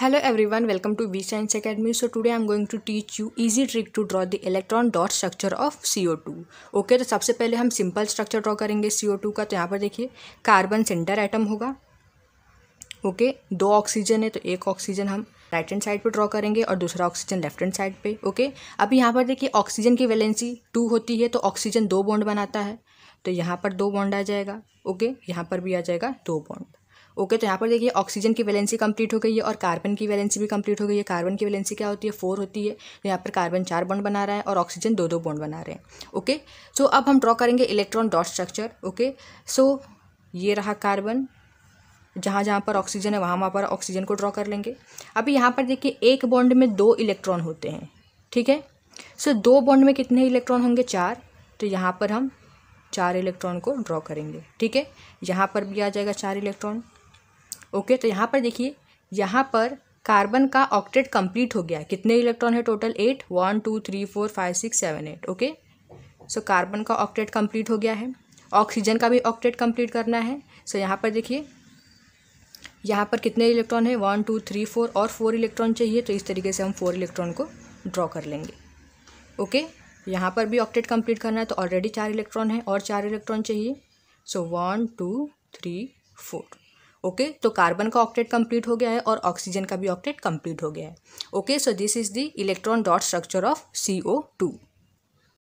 Hello welcome to V science v so academy so going to teach you teach trick to draw the electron dot structure of C O two okay तो सबसे पहले हम simple structure draw करेंगे two का तो यहाँ पर देखिए कार्बन सेंटर एटम होगा ओके okay, दो ऑक्सीजन है तो एक ऑक्सीजन हम राइट हैंड साइड पर ड्रॉ करेंगे और दूसरा ऑक्सीजन लेफ्ट हैंड साइड पे ओके okay? अब यहाँ पर देखिए ऑक्सीजन की वैलेंसी टू होती है तो ऑक्सीजन दो बॉन्ड बनाता है तो यहाँ पर दो बॉन्ड आ जाएगा ओके okay? यहाँ पर भी आ जाएगा दो बॉन्ड ओके तो यहाँ पर देखिए ऑक्सीजन की वैलेंसी कंप्लीट हो गई है और कार्बन की वैलेंसी भी कंप्लीट हो गई है कार्बन की वैलेंसी क्या होती है फोर होती है तो यहाँ पर कार्बन चार बॉन्ड बना रहा है और ऑक्सीजन दो दो बॉन्ड बना रहे हैं ओके सो अब हम ड्रॉ करेंगे electron dot structure okay so ये रहा कार्बन जहाँ जहाँ पर ऑक्सीजन है वहाँ वहाँ पर ऑक्सीजन को ड्रॉ कर लेंगे अभी यहाँ पर देखिए एक बॉन्ड में दो इलेक्ट्रॉन होते हैं ठीक है सो दो बॉन्ड में कितने इलेक्ट्रॉन होंगे चार तो यहाँ पर हम चार इलेक्ट्रॉन को ड्रॉ करेंगे ठीक है यहाँ पर भी आ जाएगा चार इलेक्ट्रॉन ओके तो यहाँ पर देखिए यहाँ पर कार्बन का ऑक्टेट कंप्लीट हो गया है कितने इलेक्ट्रॉन है total eight one two three four five six seven eight okay so carbon का ऑक्टेट कंप्लीट हो गया है ऑक्सीजन का भी ऑक्टेट कंप्लीट करना है सो so, यहाँ पर देखिए यहाँ पर कितने इलेक्ट्रॉन है वन टू थ्री फोर और फोर इलेक्ट्रॉन चाहिए तो इस तरीके से हम फोर इलेक्ट्रॉन को ड्रॉ कर लेंगे ओके यहाँ पर भी ऑक्टेट कंप्लीट करना है तो ऑलरेडी चार इलेक्ट्रॉन है और चार इलेक्ट्रॉन चाहिए so one two three four okay तो कार्बन का ऑक्टेट कंप्लीट हो गया है और ऑक्सीजन का भी ऑक्टेट कंप्लीट हो गया है okay so this is the electron dot structure of C O to